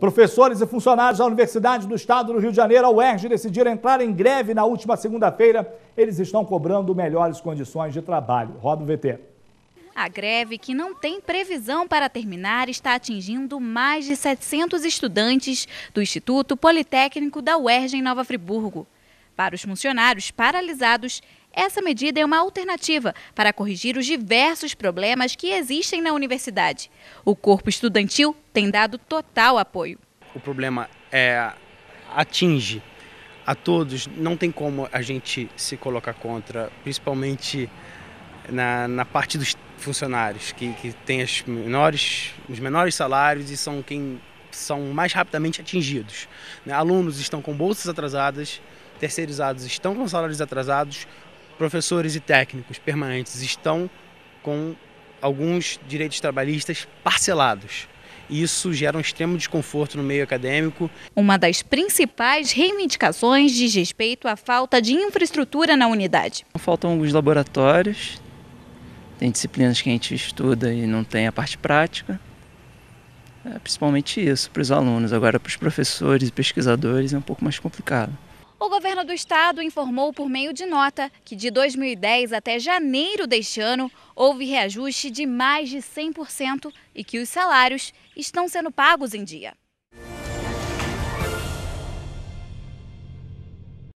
Professores e funcionários da Universidade do Estado do Rio de Janeiro, a UERJ, decidiram entrar em greve na última segunda-feira. Eles estão cobrando melhores condições de trabalho. Roda o VT. A greve, que não tem previsão para terminar, está atingindo mais de 700 estudantes do Instituto Politécnico da UERJ em Nova Friburgo. Para os funcionários paralisados, essa medida é uma alternativa para corrigir os diversos problemas que existem na universidade. O corpo estudantil tem dado total apoio. O problema é, atinge a todos, não tem como a gente se colocar contra, principalmente na, na parte dos funcionários, que, que têm as menores, os menores salários e são quem são mais rapidamente atingidos. Né? Alunos estão com bolsas atrasadas, terceirizados estão com salários atrasados, professores e técnicos permanentes estão com alguns direitos trabalhistas parcelados. Isso gera um extremo desconforto no meio acadêmico. Uma das principais reivindicações diz respeito à falta de infraestrutura na unidade. Faltam alguns laboratórios, tem disciplinas que a gente estuda e não tem a parte prática. É principalmente isso para os alunos. Agora, para os professores e pesquisadores é um pouco mais complicado. O governo do estado informou por meio de nota que de 2010 até janeiro deste ano houve reajuste de mais de 100% e que os salários estão sendo pagos em dia.